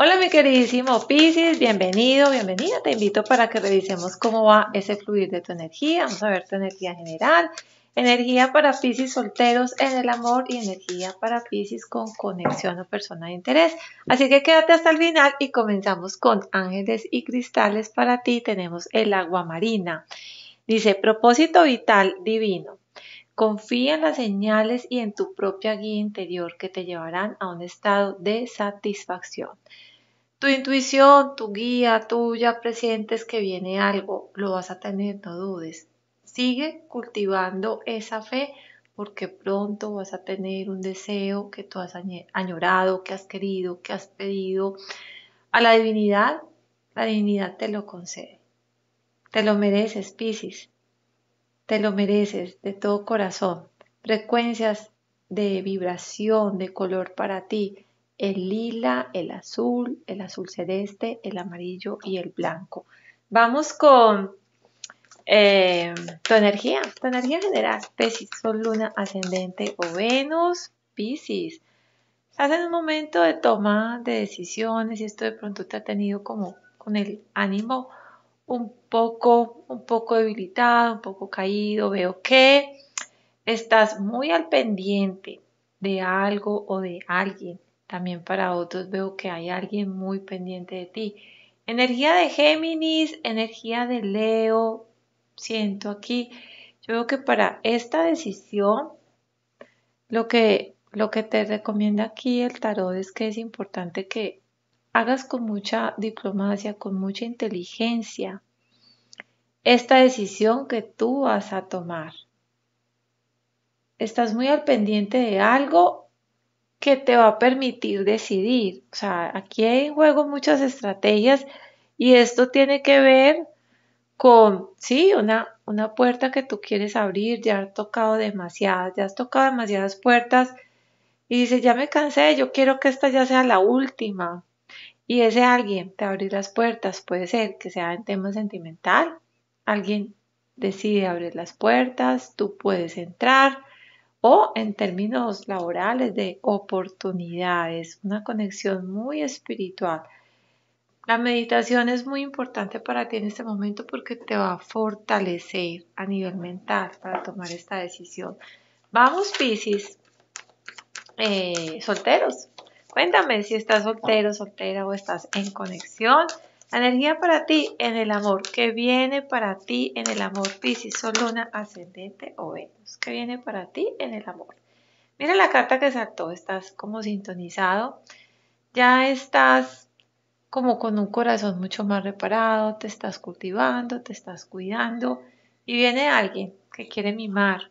Hola mi queridísimo Pisces, bienvenido, bienvenida. Te invito para que revisemos cómo va ese fluir de tu energía. Vamos a ver tu energía general. Energía para Pisces solteros en el amor y energía para Pisces con conexión o persona de interés. Así que quédate hasta el final y comenzamos con ángeles y cristales para ti. Tenemos el agua marina. Dice propósito vital divino. Confía en las señales y en tu propia guía interior que te llevarán a un estado de satisfacción. Tu intuición, tu guía, tuya, ya presientes que viene algo, lo vas a tener, no dudes. Sigue cultivando esa fe porque pronto vas a tener un deseo que tú has añorado, que has querido, que has pedido a la divinidad. La divinidad te lo concede. Te lo mereces, Pisces. Te lo mereces de todo corazón. Frecuencias de vibración, de color para ti. El lila, el azul, el azul celeste, el amarillo y el blanco. Vamos con eh, tu energía, tu energía general. piscis Sol, Luna, Ascendente o Venus, Piscis. Estás en un momento de toma de decisiones y esto de pronto te ha tenido como con el ánimo un poco, un poco debilitado, un poco caído, veo que estás muy al pendiente de algo o de alguien. También para otros veo que hay alguien muy pendiente de ti. Energía de Géminis, energía de Leo, siento aquí. Yo veo que para esta decisión, lo que, lo que te recomienda aquí el tarot es que es importante que hagas con mucha diplomacia, con mucha inteligencia esta decisión que tú vas a tomar. Estás muy al pendiente de algo que te va a permitir decidir. O sea, aquí hay en juego muchas estrategias y esto tiene que ver con, sí, una, una puerta que tú quieres abrir, ya has tocado demasiadas, ya has tocado demasiadas puertas y dices, ya me cansé, yo quiero que esta ya sea la última. Y ese alguien te abrir las puertas puede ser que sea en tema sentimental, alguien decide abrir las puertas, tú puedes entrar, o en términos laborales de oportunidades, una conexión muy espiritual. La meditación es muy importante para ti en este momento porque te va a fortalecer a nivel mental para tomar esta decisión. Vamos, Pisces, eh, solteros, Cuéntame si estás soltero, soltera o estás en conexión. energía para ti en el amor, que viene para ti en el amor, Piscis, Sol, Luna, Ascendente o Venus, que viene para ti en el amor. Mira la carta que saltó, estás como sintonizado, ya estás como con un corazón mucho más reparado, te estás cultivando, te estás cuidando y viene alguien que quiere mimar,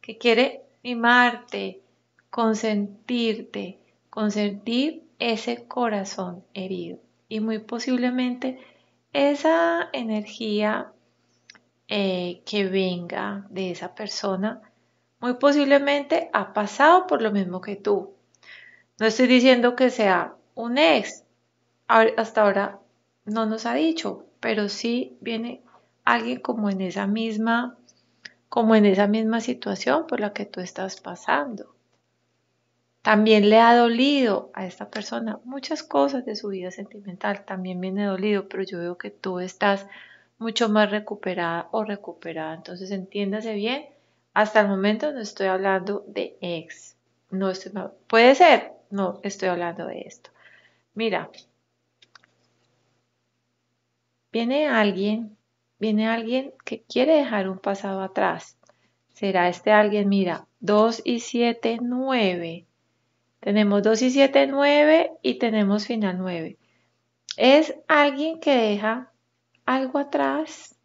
que quiere mimarte, consentirte, consentir ese corazón herido y muy posiblemente esa energía eh, que venga de esa persona muy posiblemente ha pasado por lo mismo que tú. No estoy diciendo que sea un ex, hasta ahora no nos ha dicho, pero sí viene alguien como en esa misma, como en esa misma situación por la que tú estás pasando. También le ha dolido a esta persona muchas cosas de su vida sentimental, también viene dolido, pero yo veo que tú estás mucho más recuperada o recuperada. Entonces entiéndase bien, hasta el momento no estoy hablando de ex. No puede ser, no estoy hablando de esto. Mira, viene alguien, viene alguien que quiere dejar un pasado atrás. Será este alguien, mira, 2 y 7, 9. Tenemos 2 y 7, 9 y tenemos final 9. Es alguien que deja algo atrás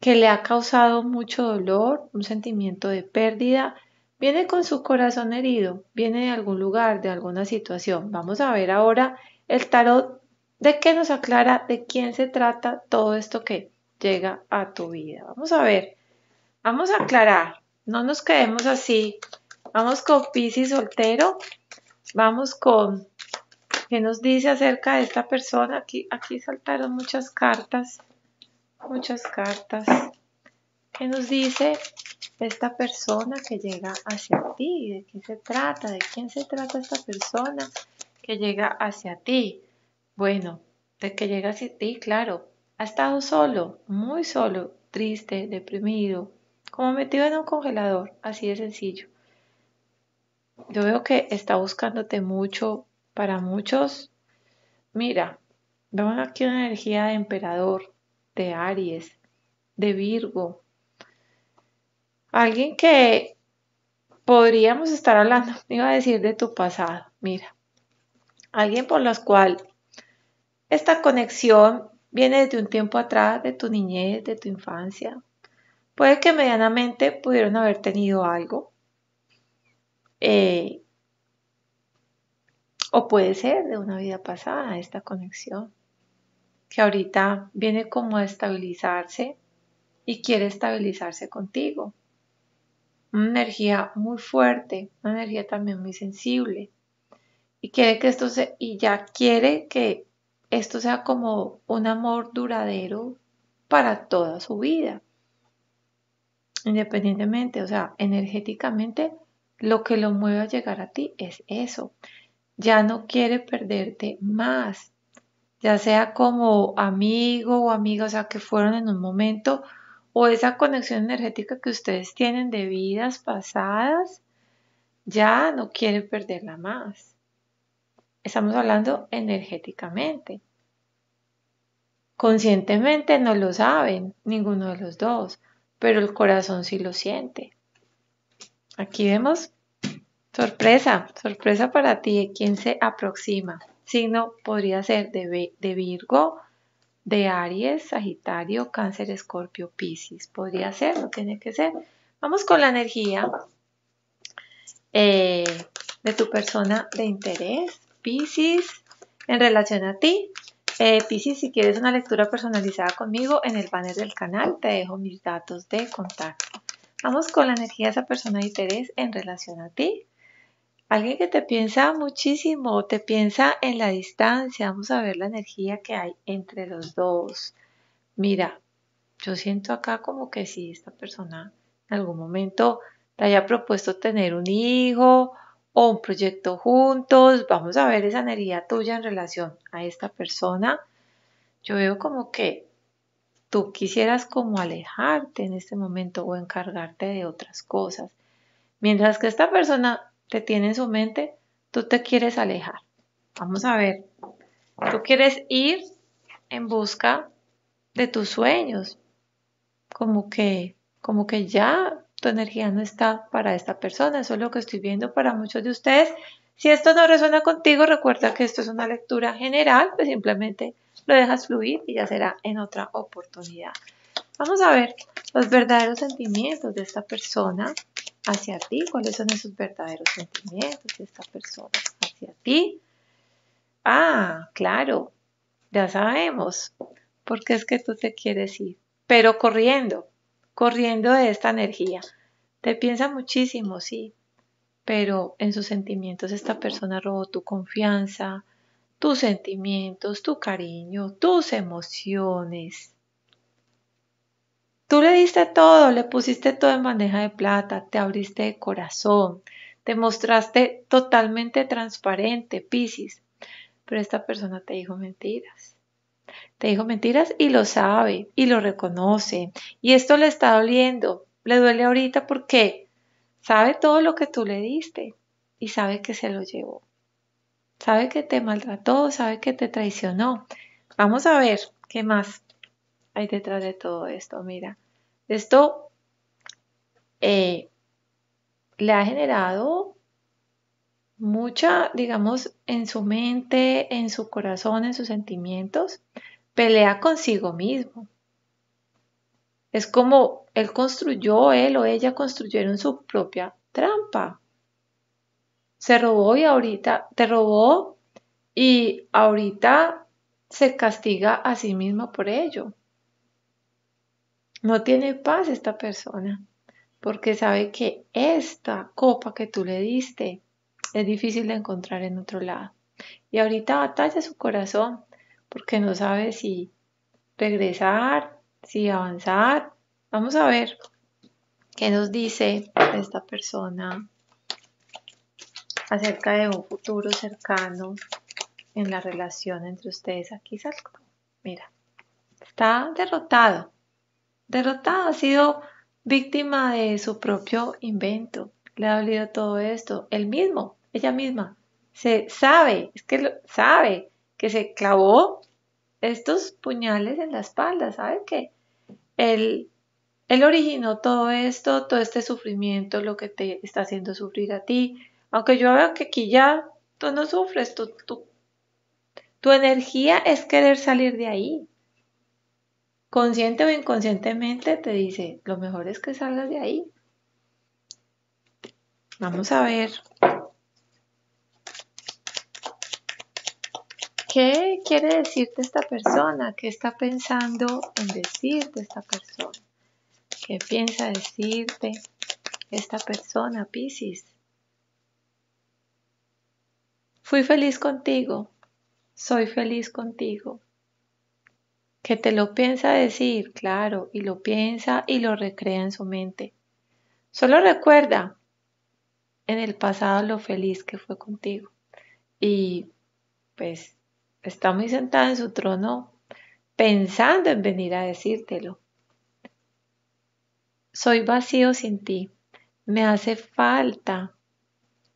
que le ha causado mucho dolor, un sentimiento de pérdida, viene con su corazón herido, viene de algún lugar, de alguna situación. Vamos a ver ahora el tarot de qué nos aclara, de quién se trata todo esto que llega a tu vida. Vamos a ver, vamos a aclarar, no nos quedemos así Vamos con Pisces soltero. Vamos con qué nos dice acerca de esta persona. Aquí, aquí saltaron muchas cartas. Muchas cartas. ¿Qué nos dice esta persona que llega hacia ti? ¿De qué se trata? ¿De quién se trata esta persona que llega hacia ti? Bueno, de que llega hacia ti, claro. Ha estado solo, muy solo, triste, deprimido, como metido en un congelador, así de sencillo yo veo que está buscándote mucho para muchos. Mira, vemos aquí una energía de emperador, de Aries, de Virgo. Alguien que podríamos estar hablando, iba a decir, de tu pasado. Mira, alguien por los cual esta conexión viene desde un tiempo atrás, de tu niñez, de tu infancia. Puede que medianamente pudieron haber tenido algo, eh, o puede ser de una vida pasada esta conexión, que ahorita viene como a estabilizarse y quiere estabilizarse contigo. Una energía muy fuerte, una energía también muy sensible. Y quiere que esto se, y ya quiere que esto sea como un amor duradero para toda su vida. Independientemente, o sea, energéticamente lo que lo mueve a llegar a ti es eso. Ya no quiere perderte más, ya sea como amigo o amiga, o sea, que fueron en un momento, o esa conexión energética que ustedes tienen de vidas pasadas, ya no quiere perderla más. Estamos hablando energéticamente. Conscientemente no lo saben, ninguno de los dos, pero el corazón sí lo siente. Aquí vemos sorpresa, sorpresa para ti de quién se aproxima. Signo podría ser de, de Virgo, de Aries, Sagitario, Cáncer, Escorpio, Piscis. Podría ser, no tiene que ser. Vamos con la energía eh, de tu persona de interés, Piscis, en relación a ti. Eh, Piscis, si quieres una lectura personalizada conmigo, en el banner del canal te dejo mis datos de contacto. Vamos con la energía de esa persona de interés en relación a ti. Alguien que te piensa muchísimo, te piensa en la distancia. Vamos a ver la energía que hay entre los dos. Mira, yo siento acá como que si esta persona en algún momento te haya propuesto tener un hijo o un proyecto juntos. Vamos a ver esa energía tuya en relación a esta persona. Yo veo como que tú quisieras como alejarte en este momento o encargarte de otras cosas. Mientras que esta persona te tiene en su mente, tú te quieres alejar. Vamos a ver, tú quieres ir en busca de tus sueños, como que, como que ya tu energía no está para esta persona. Eso es lo que estoy viendo para muchos de ustedes. Si esto no resuena contigo, recuerda que esto es una lectura general, pues simplemente lo dejas fluir y ya será en otra oportunidad. Vamos a ver los verdaderos sentimientos de esta persona hacia ti, cuáles son esos verdaderos sentimientos de esta persona hacia ti. Ah, claro, ya sabemos, porque es que tú te quieres ir, pero corriendo, corriendo de esta energía. Te piensa muchísimo, sí, pero en sus sentimientos esta persona robó tu confianza, tus sentimientos, tu cariño, tus emociones. Tú le diste todo, le pusiste todo en bandeja de plata, te abriste de corazón, te mostraste totalmente transparente, Piscis. Pero esta persona te dijo mentiras. Te dijo mentiras y lo sabe y lo reconoce. Y esto le está doliendo. Le duele ahorita porque sabe todo lo que tú le diste y sabe que se lo llevó sabe que te maltrató, sabe que te traicionó. Vamos a ver qué más hay detrás de todo esto. Mira, esto eh, le ha generado mucha, digamos, en su mente, en su corazón, en sus sentimientos, pelea consigo mismo. Es como él construyó, él o ella construyeron su propia trampa se robó y ahorita te robó y ahorita se castiga a sí misma por ello. No tiene paz esta persona porque sabe que esta copa que tú le diste es difícil de encontrar en otro lado. Y ahorita batalla su corazón porque no sabe si regresar, si avanzar. Vamos a ver qué nos dice esta persona acerca de un futuro cercano en la relación entre ustedes. Aquí salgo. Mira, está derrotado. Derrotado, ha sido víctima de su propio invento. Le ha dolido todo esto. Él mismo, ella misma, se sabe, es que sabe que se clavó estos puñales en la espalda. ¿Sabe que él originó todo esto, todo este sufrimiento, lo que te está haciendo sufrir a ti? Aunque yo veo que aquí ya tú no sufres, tú, tú, tu energía es querer salir de ahí. Consciente o inconscientemente te dice, lo mejor es que salgas de ahí. Vamos a ver. ¿Qué quiere decirte esta persona? ¿Qué está pensando en decirte esta persona? ¿Qué piensa decirte esta persona, Piscis? Fui feliz contigo, soy feliz contigo. Que te lo piensa decir, claro, y lo piensa y lo recrea en su mente. Solo recuerda en el pasado lo feliz que fue contigo. Y pues está muy sentada en su trono pensando en venir a decírtelo. Soy vacío sin ti. Me hace falta.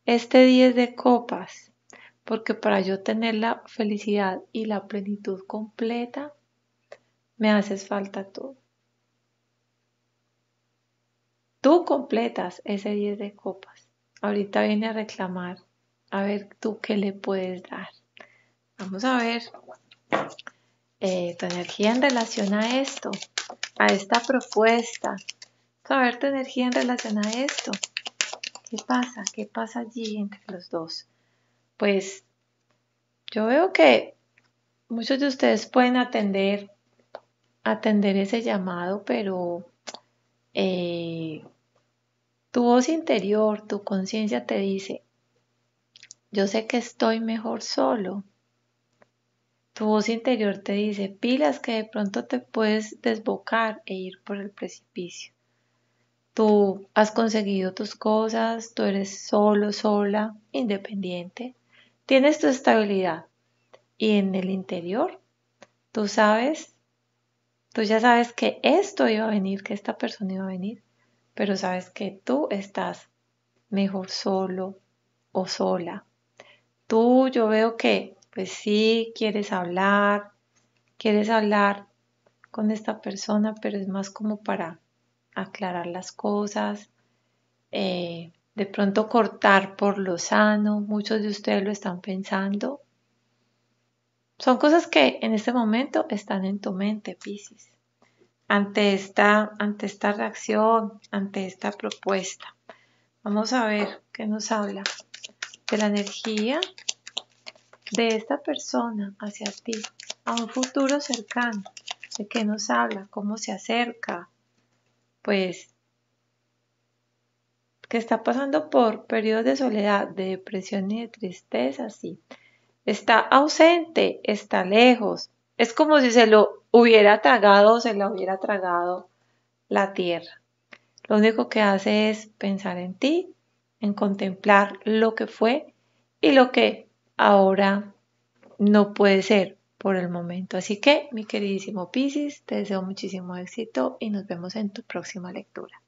Este 10 de copas porque para yo tener la felicidad y la plenitud completa, me haces falta tú. Tú completas ese 10 de copas. Ahorita viene a reclamar, a ver tú qué le puedes dar. Vamos a ver eh, tu energía en relación a esto, a esta propuesta. Vamos a ver tu energía en relación a esto. ¿Qué pasa? ¿Qué pasa allí entre los dos? pues yo veo que muchos de ustedes pueden atender, atender ese llamado, pero eh, tu voz interior, tu conciencia te dice, yo sé que estoy mejor solo. Tu voz interior te dice, pilas que de pronto te puedes desbocar e ir por el precipicio. Tú has conseguido tus cosas, tú eres solo, sola, independiente tienes tu estabilidad. Y en el interior, tú sabes, tú ya sabes que esto iba a venir, que esta persona iba a venir, pero sabes que tú estás mejor solo o sola. Tú yo veo que, pues sí, quieres hablar, quieres hablar con esta persona, pero es más como para aclarar las cosas, eh, de pronto cortar por lo sano, muchos de ustedes lo están pensando. Son cosas que en este momento están en tu mente, Pisces, ante esta, ante esta reacción, ante esta propuesta. Vamos a ver qué nos habla de la energía de esta persona hacia ti, a un futuro cercano, de qué nos habla, cómo se acerca, pues que está pasando por periodos de soledad, de depresión y de tristeza, sí. Está ausente, está lejos. Es como si se lo hubiera tragado o se la hubiera tragado la tierra. Lo único que hace es pensar en ti, en contemplar lo que fue y lo que ahora no puede ser por el momento. Así que, mi queridísimo Piscis, te deseo muchísimo éxito y nos vemos en tu próxima lectura.